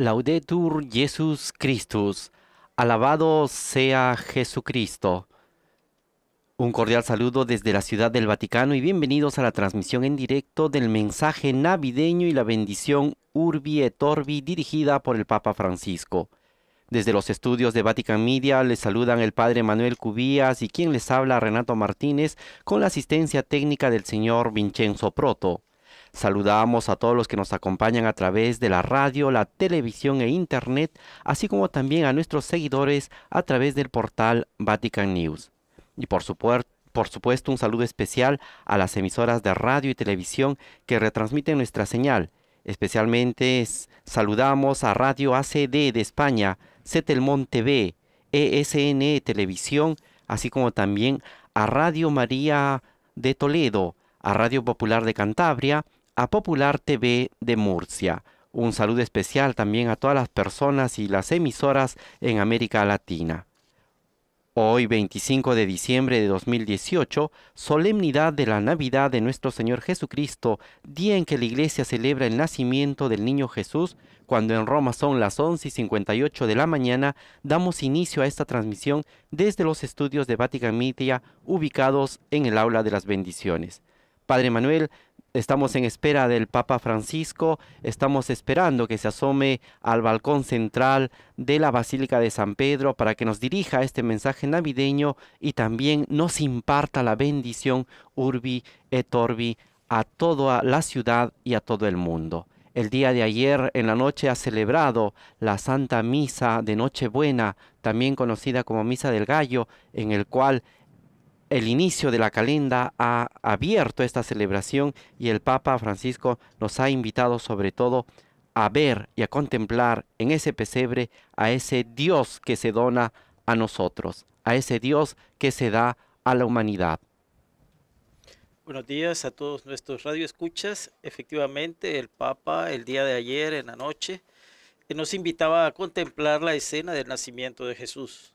Laudetur Jesus Christus. Alabado sea Jesucristo. Un cordial saludo desde la Ciudad del Vaticano y bienvenidos a la transmisión en directo del mensaje navideño y la bendición Urbi et Orbi dirigida por el Papa Francisco. Desde los estudios de Vatican Media les saludan el Padre Manuel Cubías y quien les habla Renato Martínez con la asistencia técnica del señor Vincenzo Proto. Saludamos a todos los que nos acompañan a través de la radio, la televisión e internet, así como también a nuestros seguidores a través del portal Vatican News. Y por supuesto, un saludo especial a las emisoras de radio y televisión que retransmiten nuestra señal. Especialmente saludamos a Radio ACD de España, Cetelmón TV, ESN Televisión, así como también a Radio María de Toledo, a Radio Popular de Cantabria, a Popular TV de Murcia. Un saludo especial también a todas las personas y las emisoras en América Latina. Hoy 25 de diciembre de 2018, solemnidad de la Navidad de nuestro Señor Jesucristo, día en que la Iglesia celebra el nacimiento del Niño Jesús, cuando en Roma son las 11 y 58 de la mañana, damos inicio a esta transmisión desde los estudios de Vatican Media ubicados en el Aula de las Bendiciones. Padre Manuel, Estamos en espera del Papa Francisco, estamos esperando que se asome al balcón central de la Basílica de San Pedro para que nos dirija este mensaje navideño y también nos imparta la bendición Urbi et Orbi a toda la ciudad y a todo el mundo. El día de ayer en la noche ha celebrado la Santa Misa de Nochebuena, también conocida como Misa del Gallo, en el cual el inicio de la calenda ha abierto esta celebración y el Papa Francisco nos ha invitado sobre todo a ver y a contemplar en ese pesebre a ese Dios que se dona a nosotros, a ese Dios que se da a la humanidad. Buenos días a todos nuestros radioescuchas. Efectivamente, el Papa el día de ayer en la noche eh, nos invitaba a contemplar la escena del nacimiento de Jesús.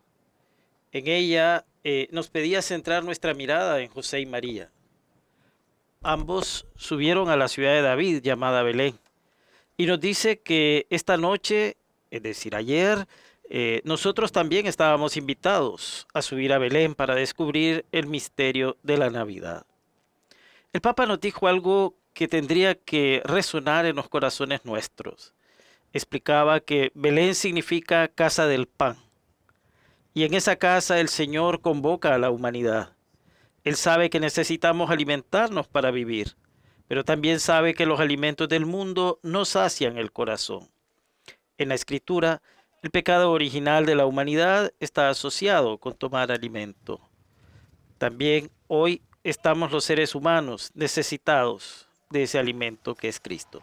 En ella eh, nos pedía centrar nuestra mirada en José y María. Ambos subieron a la ciudad de David llamada Belén. Y nos dice que esta noche, es decir, ayer, eh, nosotros también estábamos invitados a subir a Belén para descubrir el misterio de la Navidad. El Papa nos dijo algo que tendría que resonar en los corazones nuestros. Explicaba que Belén significa casa del pan y en esa casa el Señor convoca a la humanidad. Él sabe que necesitamos alimentarnos para vivir, pero también sabe que los alimentos del mundo no sacian el corazón. En la escritura, el pecado original de la humanidad está asociado con tomar alimento. También hoy estamos los seres humanos necesitados de ese alimento que es Cristo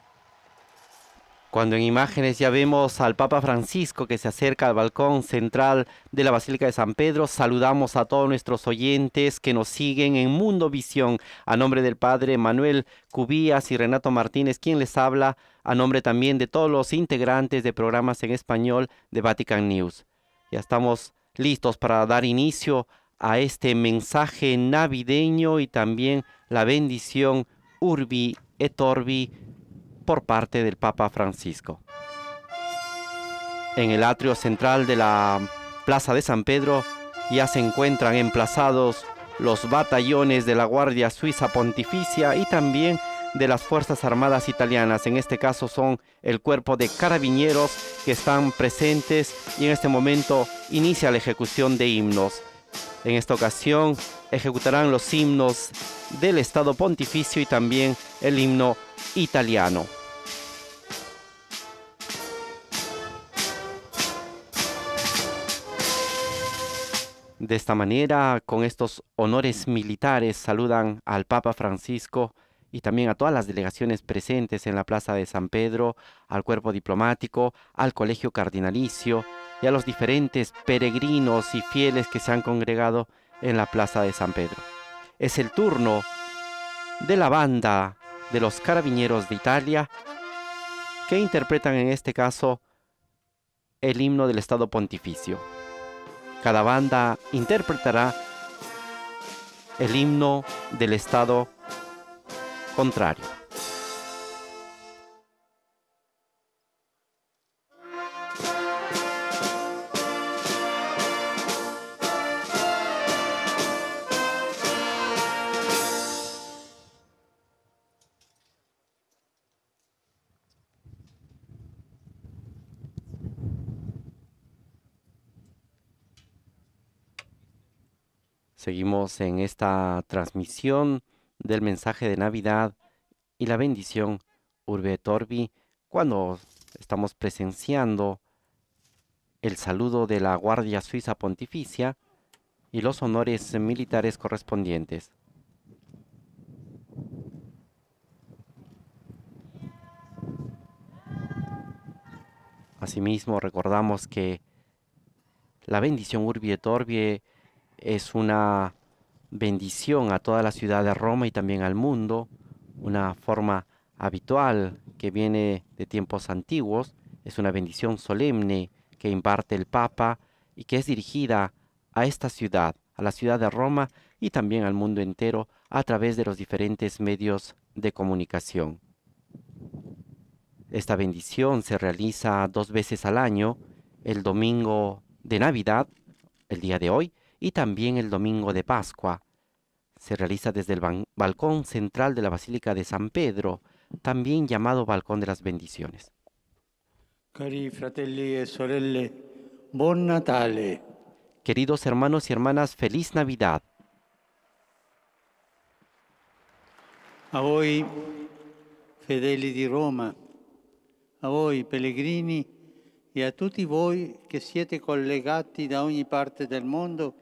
cuando en imágenes ya vemos al Papa Francisco que se acerca al balcón central de la Basílica de San Pedro, saludamos a todos nuestros oyentes que nos siguen en Mundo Visión. A nombre del Padre Manuel Cubías y Renato Martínez, quien les habla, a nombre también de todos los integrantes de programas en español de Vatican News. Ya estamos listos para dar inicio a este mensaje navideño y también la bendición Urbi et Orbi por parte del Papa Francisco. En el atrio central de la Plaza de San Pedro ya se encuentran emplazados los batallones de la Guardia Suiza Pontificia y también de las Fuerzas Armadas Italianas. En este caso son el cuerpo de carabineros que están presentes y en este momento inicia la ejecución de himnos. En esta ocasión ejecutarán los himnos del Estado Pontificio y también el himno italiano. De esta manera, con estos honores militares, saludan al Papa Francisco y también a todas las delegaciones presentes en la Plaza de San Pedro, al cuerpo diplomático, al colegio cardinalicio y a los diferentes peregrinos y fieles que se han congregado en la Plaza de San Pedro. Es el turno de la banda de los carabineros de Italia, que interpretan en este caso el himno del Estado Pontificio. Cada banda interpretará el himno del Estado contrario. en esta transmisión del mensaje de Navidad y la bendición Urbe Torbi cuando estamos presenciando el saludo de la Guardia Suiza Pontificia y los honores militares correspondientes. Asimismo, recordamos que la bendición Urbi et es una bendición a toda la ciudad de Roma y también al mundo, una forma habitual que viene de tiempos antiguos, es una bendición solemne que imparte el Papa y que es dirigida a esta ciudad, a la ciudad de Roma y también al mundo entero a través de los diferentes medios de comunicación. Esta bendición se realiza dos veces al año, el domingo de Navidad, el día de hoy, y también el domingo de Pascua. Se realiza desde el balcón central de la Basílica de San Pedro, también llamado Balcón de las Bendiciones. Cari fratelli e sorelle, buon Natale. Queridos hermanos y hermanas, feliz Navidad. A voi, fedeli di Roma, a voi, pellegrini, e a tutti voi che siete collegati da ogni parte del mondo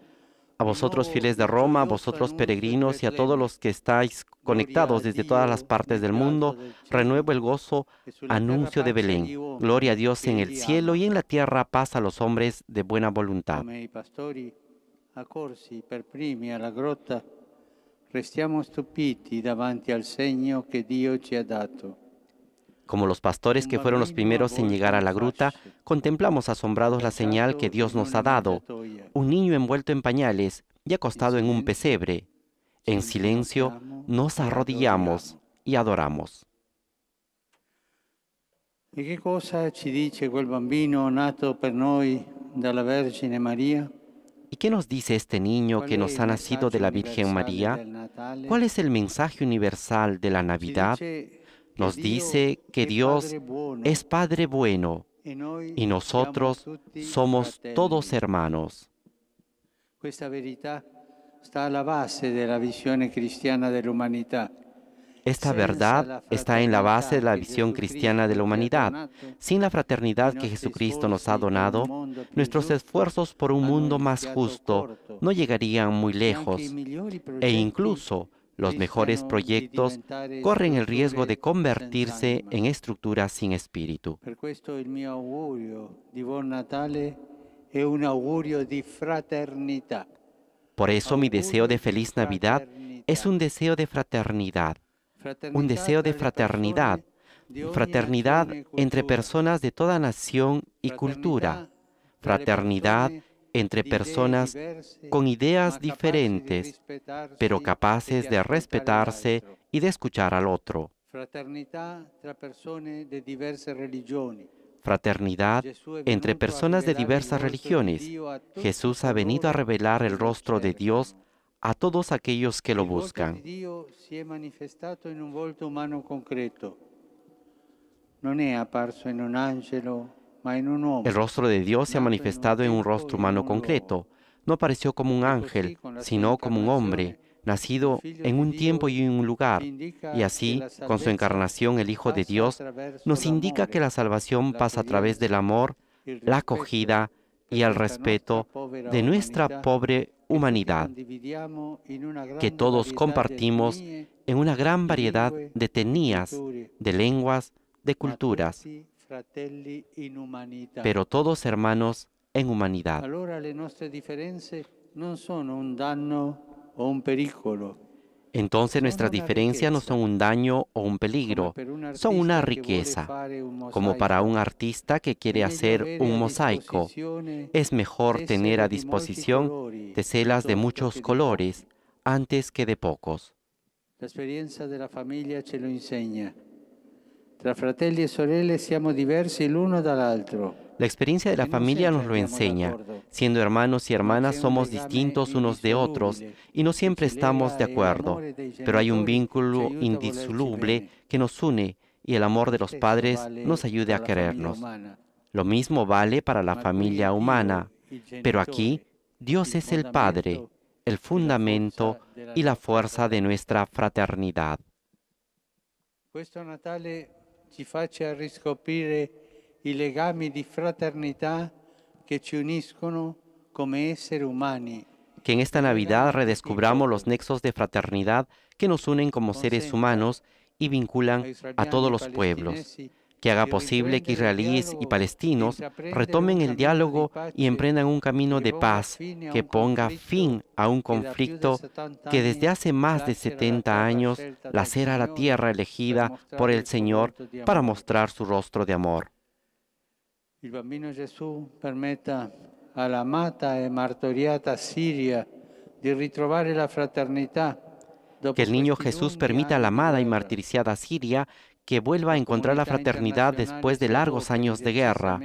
a vosotros fieles de Roma, a vosotros peregrinos y a todos los que estáis conectados desde todas las partes del mundo, renuevo el gozo, anuncio de Belén. Gloria a Dios en el cielo y en la tierra paz a los hombres de buena voluntad. davanti al ha como los pastores que fueron los primeros en llegar a la gruta, contemplamos asombrados la señal que Dios nos ha dado, un niño envuelto en pañales y acostado en un pesebre. En silencio nos arrodillamos y adoramos. ¿Y qué nos dice este niño que nos ha nacido de la Virgen María? ¿Cuál es el mensaje universal de la Navidad? nos dice que Dios es Padre bueno y nosotros somos todos hermanos. Esta pues, verdad está en la base de la visión cristiana de la humanidad. Sin la fraternidad que Jesucristo nos ha donado, nuestros esfuerzos por un mundo más justo no llegarían muy lejos e incluso los mejores proyectos corren el riesgo de convertirse en estructuras sin espíritu. Por eso mi deseo de feliz Navidad es un deseo de fraternidad, un deseo de fraternidad, fraternidad entre personas de toda nación y cultura, fraternidad entre personas con ideas diferentes, pero capaces de respetarse y de escuchar al otro. Fraternidad entre personas de diversas religiones. Jesús ha venido a revelar el rostro de Dios a todos aquellos que lo buscan. no manifestado en un ángel. El rostro de Dios se ha manifestado en un rostro humano concreto. No apareció como un pues ángel, sino como un hombre, nacido en un tiempo y en un lugar. Y así, con su encarnación, el Hijo de Dios nos indica que la salvación pasa a través del amor, la acogida y el respeto de nuestra pobre humanidad, que todos compartimos en una gran variedad de tenías, de lenguas, de culturas, pero todos hermanos en humanidad. Entonces nuestras diferencias no son un daño o un peligro, son una riqueza. Como para un artista que quiere hacer un mosaico, es mejor tener a disposición teselas de muchos colores antes que de pocos. La experiencia de la familia se lo enseña. La experiencia de la familia nos lo enseña. Siendo hermanos y hermanas somos distintos unos de otros y no siempre estamos de acuerdo, pero hay un vínculo indisoluble que nos une y el amor de los este padres nos ayude a querernos. Lo mismo vale para la familia humana, pero aquí Dios es el Padre, el fundamento y la fuerza de nuestra fraternidad. Que en esta Navidad redescubramos los nexos de fraternidad que nos unen como seres humanos y vinculan a todos los pueblos que haga posible que israelíes y palestinos retomen el diálogo y emprendan un camino de paz que ponga fin a un conflicto que desde hace más de 70 años lacera la tierra elegida por el Señor para mostrar su rostro de amor. Siria la que el niño Jesús permita a la amada y martirizada Siria que vuelva a encontrar la fraternidad después de largos años de guerra,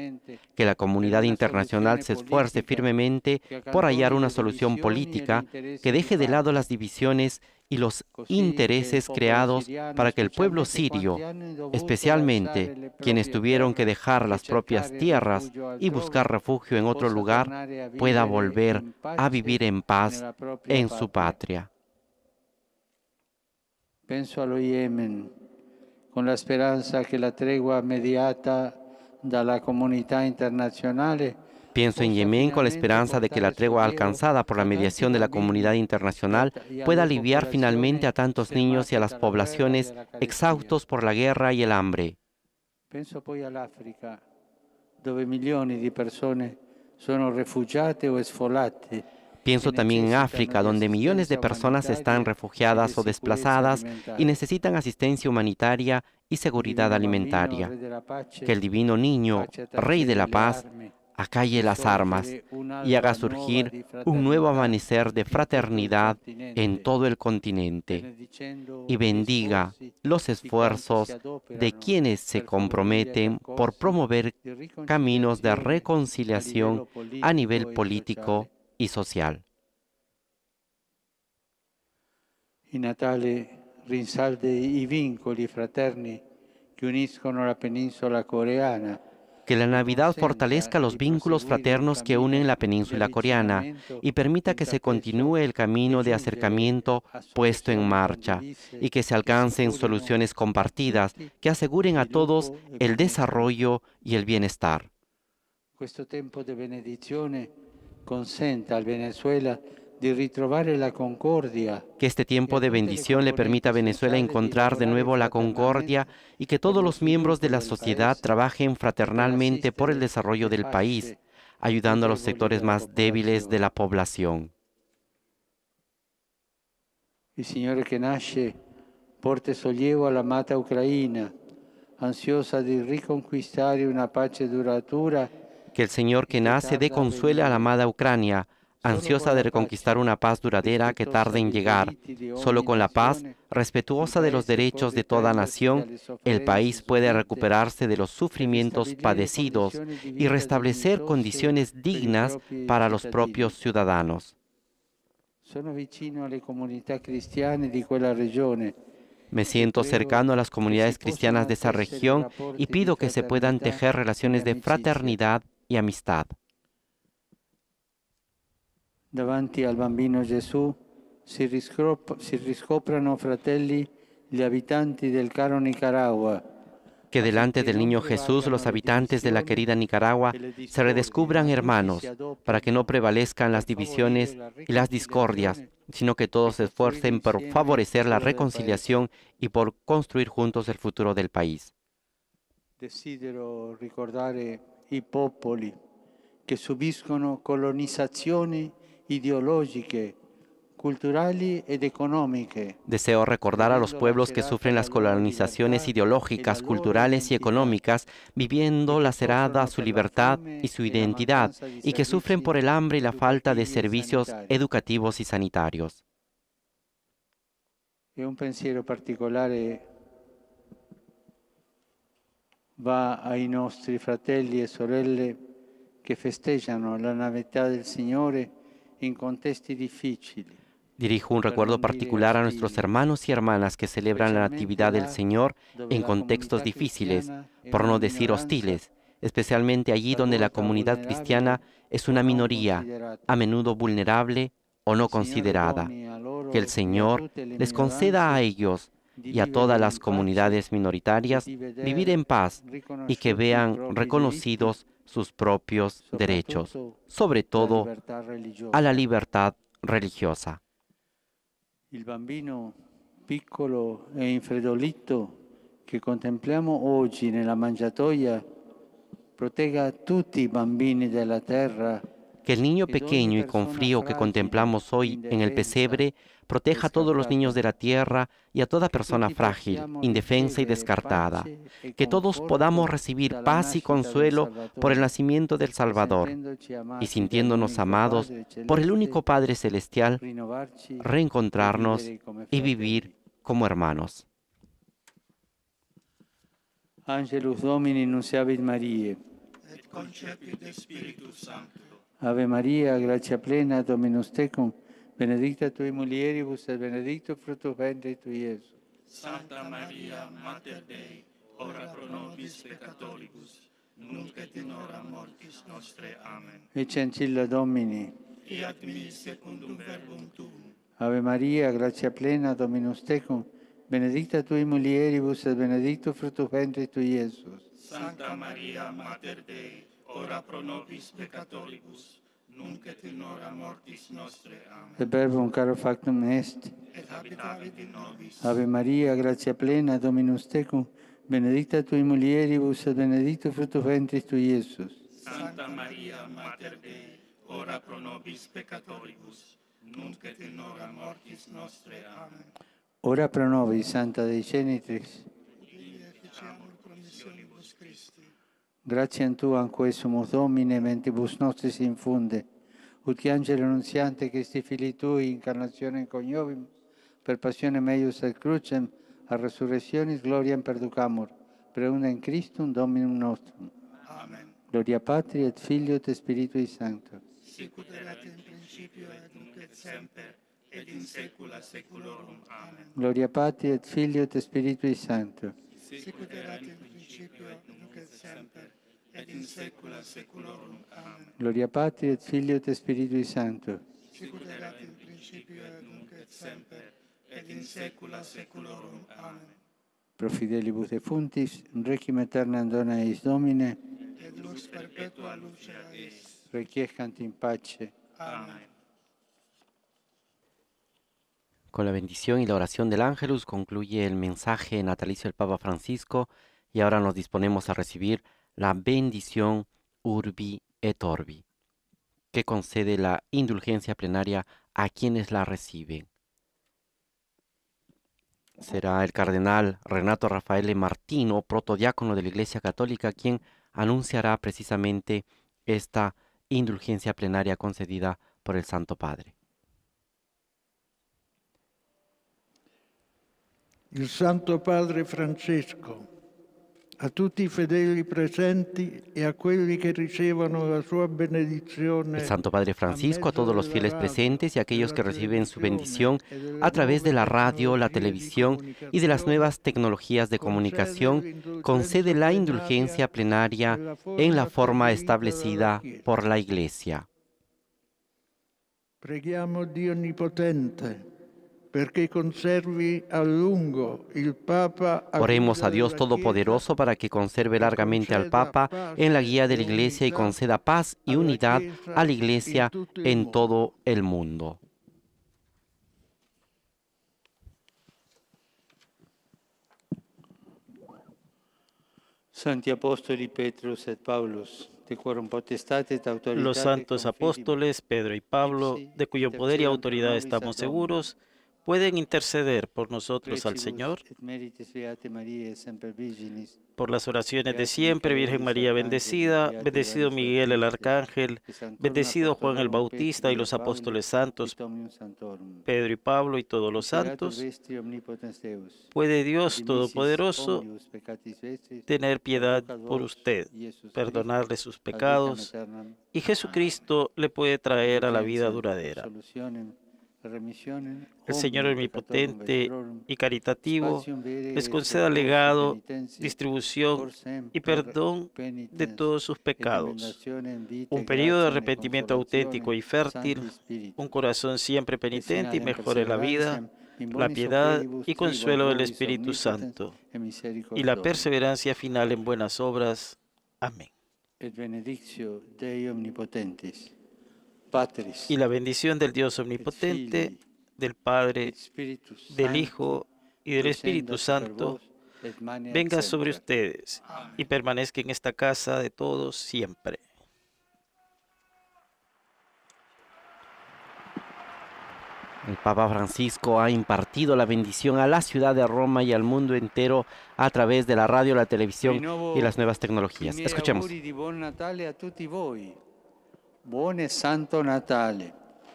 que la comunidad internacional se esfuerce firmemente por hallar una solución política que deje de lado las divisiones y los eh, intereses creados para que el pueblo sirio, especialmente quienes tuvieron que dejar las propias tierras y buscar refugio en otro lugar, pueda volver a eh, vivir en paz en su patria. Yemen con la esperanza que la tregua mediata la comunidad internazionale eh, Pienso en Yemen con la esperanza de que la tregua alcanzada por la mediación de la comunidad internacional pueda aliviar finalmente a tantos niños y a las poblaciones exhaustos por la guerra y el hambre. Pienso poi pues, África, donde millones de personas son refugiate o esfolate. Pienso también en África, donde millones de personas están refugiadas o desplazadas y necesitan asistencia humanitaria y seguridad alimentaria. Que el divino niño, Rey de la Paz, acalle las armas y haga surgir un nuevo amanecer de fraternidad en todo el continente y bendiga los esfuerzos de quienes se comprometen por promover caminos de reconciliación a nivel político y social. Natale fraterni que uniscono la coreana que la Navidad fortalezca los vínculos fraternos que unen la península coreana y permita que se continúe el camino de acercamiento puesto en marcha y que se alcancen soluciones compartidas que aseguren a todos el desarrollo y el bienestar consenta al Venezuela de la concordia. Que este tiempo de bendición le permita a Venezuela encontrar de nuevo la concordia y que todos los miembros de la sociedad trabajen fraternalmente por el desarrollo del país, ayudando a los sectores más débiles de la población. El Señor que nace porte sollievo a la mata ucraina, ansiosa de reconquistar una paz duradera, que el Señor que nace dé consuelo a la amada Ucrania, ansiosa de reconquistar una paz duradera que tarde en llegar. Solo con la paz, respetuosa de los derechos de toda nación, el país puede recuperarse de los sufrimientos padecidos y restablecer condiciones dignas para los propios ciudadanos. Me siento cercano a las comunidades cristianas de esa región y pido que se puedan tejer relaciones de fraternidad y amistad. Davanti al bambino fratelli gli del caro Nicaragua. Que delante del niño Jesús los habitantes de la querida Nicaragua se redescubran hermanos para que no prevalezcan las divisiones y las discordias, sino que todos se esfuercen por favorecer la reconciliación y por construir juntos el futuro del país i popoli subiscono colonizzazioni ideologiche Deseo recordar a los pueblos que sufren las colonizaciones ideológicas, culturales y económicas, viviendo lacerada su libertad y su identidad, y que sufren por el hambre y la falta de servicios educativos y sanitarios. un pensiero eh, va a nostri fratelli y e sorelle que festeggiano la Navidad del Signore in contesti difficili. Dirijo un recuerdo particular a nuestros hermanos y hermanas que celebran la Natividad del Señor en contextos difíciles, por no decir hostiles, especialmente allí donde la comunidad cristiana es una minoría, a menudo vulnerable o no considerada. Que el Señor les conceda a ellos y a todas las comunidades minoritarias vivir en paz y que vean reconocidos sus propios derechos, sobre todo a la libertad religiosa. El bambino piccolo e infredolito que mangiatoia tutti i bambini terra. Que el niño pequeño y con frío que contemplamos hoy en el pesebre proteja a todos los niños de la tierra y a toda persona frágil, indefensa y descartada. Que todos podamos recibir paz y consuelo por el nacimiento del Salvador y sintiéndonos amados por el único Padre Celestial, reencontrarnos y vivir como hermanos. Angelus Domini Marie. Ave María, gracia plena, Dominus tecum. benedicta tui mulieribus e benedicto frutto ventre tu, Gesù. Santa Maria, Mater Dei, ora pro nobis peccatoribus, nunc et in hora mortis nostre. Amen. E Vicencilla Domini, fiat mi secundum verbum tuum. Ave Maria, grazia plena, Dominus tecum, benedicta tui mulieribus e benedicto frutto ventre tu, Gesù. Santa Maria, Mater Dei, ora pro nobis peccatoribus, nunc et in hora mortis nostre. Amen. Et verbum caro factum est. Et habitavit in nobis. Ave Maria, gratia plena, Dominus tecum, benedicta tui mulieribus et benedictus fructus ventris tui, Iesus. Santa Maria, Mater Dei, ora pro nobis peccatoribus, nunc et in hora mortis nostre. Amen. Ora pro nobis, Santa Dei Genitrix. Ora pro nobis, Santa Dei Genitrix. Diciamo, Grazie a tu anche sumus Domine, mentibus nostris infunde, ut che angelo annunziante Christi fili tui, incarnazione coniovim, per passione meius ad crucem, a resurrectionis gloriam perducamur, preuna in Christum Dominum nostrum. Amen. Gloria Patri et Filio et Spiritui Sancto. Sicut erat in principio et nunc et semper et in saecula saeculorum. Amen. Gloria Patri et Filio et Spiritui Sancto. Sicut erat in principio et nunc et semper et in saecula saeculorum. Amen. Gloria Patri et Filio et Spiritui Sancto. Sicut erat in principio et nunc et semper et in saecula saeculorum. Amen. Pro fidelibus defuntis, requiem aeternam dona eis Domine, et lux perpetua luce eis. Requiescant in pace. Amen. Con la bendición y la oración del Ángelus concluye el mensaje natalicio del Papa Francisco y ahora nos disponemos a recibir la bendición urbi et orbi, que concede la indulgencia plenaria a quienes la reciben. Será el cardenal Renato Rafael Martino, protodiácono de la Iglesia Católica, quien anunciará precisamente esta indulgencia plenaria concedida por el Santo Padre. El Santo Padre Francisco a El e Santo Padre Francisco, a todos los fieles presentes y a aquellos que reciben su bendición e a través de la radio, la televisión y de las nuevas tecnologías de comunicación, concede la indulgencia plenaria en la forma establecida por la Iglesia. Oremos a Dios Todopoderoso para que conserve e largamente al Papa en la guía de la Iglesia y conceda paz y unidad a la Iglesia en todo el mundo. Los santos apóstoles Pedro y Pablo, de cuyo poder y autoridad estamos seguros, pueden interceder por nosotros al Señor por las oraciones de siempre, Virgen María bendecida, bendecido Miguel el Arcángel, bendecido Juan el Bautista y los apóstoles santos, Pedro y Pablo y todos los santos, puede Dios Todopoderoso tener piedad por usted, perdonarle sus pecados y Jesucristo le puede traer a la vida duradera. El Señor omnipotente y caritativo les este, conceda legado, distribución y perdón de todos sus pecados, un periodo de arrepentimiento auténtico y fértil, un corazón siempre penitente y mejore la vida, la piedad y consuelo del Espíritu Santo, y la perseverancia final en buenas obras. Amén y la bendición del Dios omnipotente, del Padre, del Hijo y del Espíritu Santo venga sobre ustedes y permanezca en esta casa de todos siempre. El Papa Francisco ha impartido la bendición a la ciudad de Roma y al mundo entero a través de la radio, la televisión y las nuevas tecnologías. Escuchemos.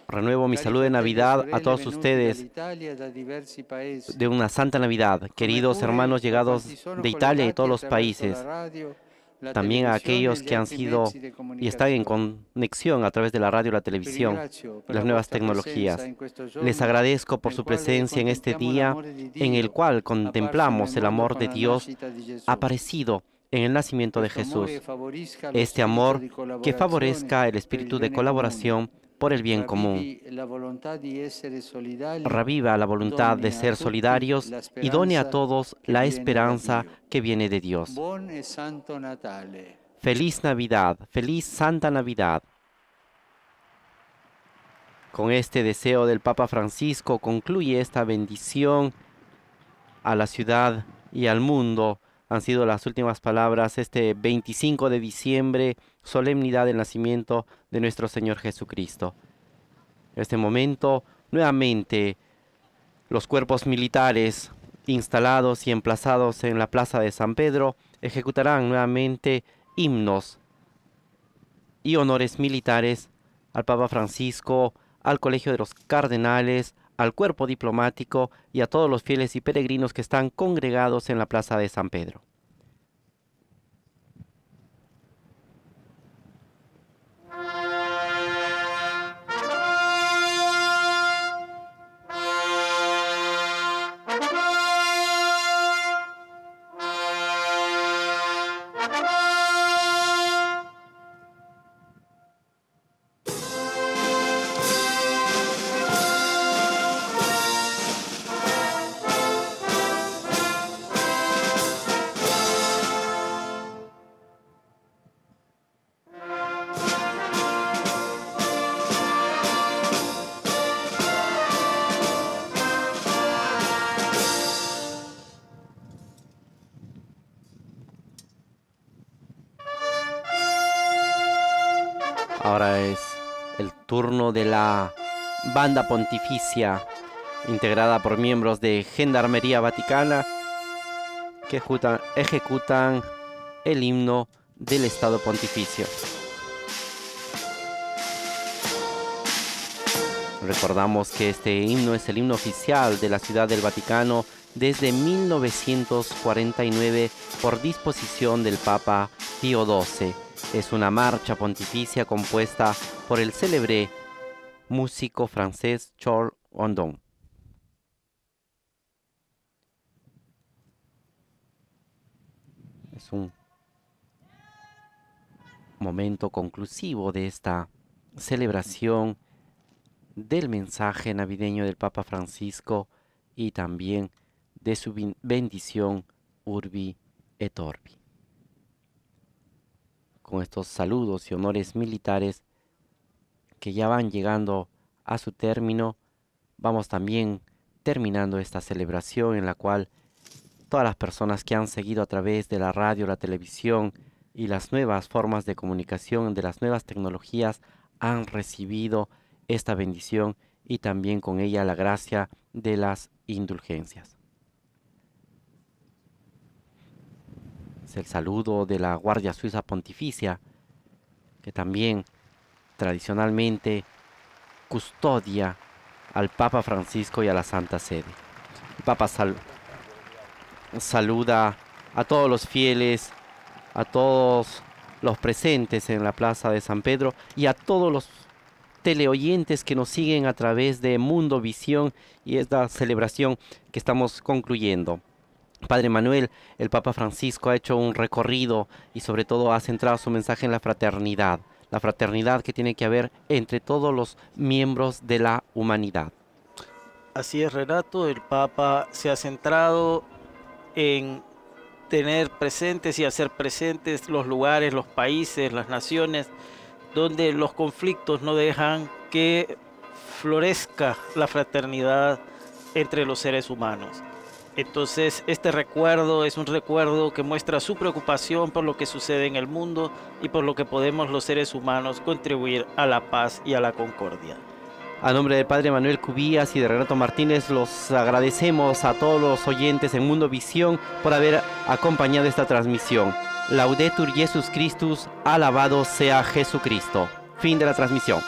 Renuevo mi saludo de Navidad a todos ustedes de una santa Navidad, queridos hermanos llegados de Italia y todos los países, también a aquellos que han sido y están en conexión a través de la radio, la televisión, las nuevas tecnologías. Les agradezco por su presencia en este día en el cual contemplamos el amor de Dios aparecido en el nacimiento de Jesús. Este amor este que favorezca el espíritu de colaboración por el bien común. Reviva la voluntad de ser solidarios y done a todos la esperanza que viene de Dios. Feliz Navidad, feliz Santa Navidad. Con este deseo del Papa Francisco concluye esta bendición a la ciudad y al mundo han sido las últimas palabras este 25 de diciembre, solemnidad del nacimiento de nuestro Señor Jesucristo. En este momento, nuevamente, los cuerpos militares instalados y emplazados en la Plaza de San Pedro ejecutarán nuevamente himnos y honores militares al Papa Francisco, al Colegio de los Cardenales, al cuerpo diplomático y a todos los fieles y peregrinos que están congregados en la Plaza de San Pedro. de la banda pontificia integrada por miembros de Gendarmería Vaticana que ejecutan, ejecutan el himno del Estado Pontificio. Recordamos que este himno es el himno oficial de la Ciudad del Vaticano desde 1949 por disposición del Papa Pío XII. Es una marcha pontificia compuesta por el célebre músico francés Charles Rondon. Es un momento conclusivo de esta celebración del mensaje navideño del Papa Francisco y también de su bendición Urbi et Orbi. Con estos saludos y honores militares que ya van llegando a su término, vamos también terminando esta celebración en la cual todas las personas que han seguido a través de la radio, la televisión y las nuevas formas de comunicación, de las nuevas tecnologías, han recibido esta bendición y también con ella la gracia de las indulgencias. Es el saludo de la Guardia Suiza Pontificia, que también tradicionalmente custodia al Papa Francisco y a la Santa Sede. El Papa saluda a todos los fieles, a todos los presentes en la Plaza de San Pedro y a todos los teleoyentes que nos siguen a través de Mundo Visión y esta celebración que estamos concluyendo. Padre Manuel, el Papa Francisco ha hecho un recorrido y sobre todo ha centrado su mensaje en la fraternidad la fraternidad que tiene que haber entre todos los miembros de la humanidad. Así es, Renato, el Papa se ha centrado en tener presentes y hacer presentes los lugares, los países, las naciones, donde los conflictos no dejan que florezca la fraternidad entre los seres humanos. Entonces, este recuerdo es un recuerdo que muestra su preocupación por lo que sucede en el mundo y por lo que podemos los seres humanos contribuir a la paz y a la concordia. A nombre de Padre Manuel Cubías y de Renato Martínez, los agradecemos a todos los oyentes en Mundo Visión por haber acompañado esta transmisión. Laudetur Jesus Christus, alabado sea Jesucristo. Fin de la transmisión.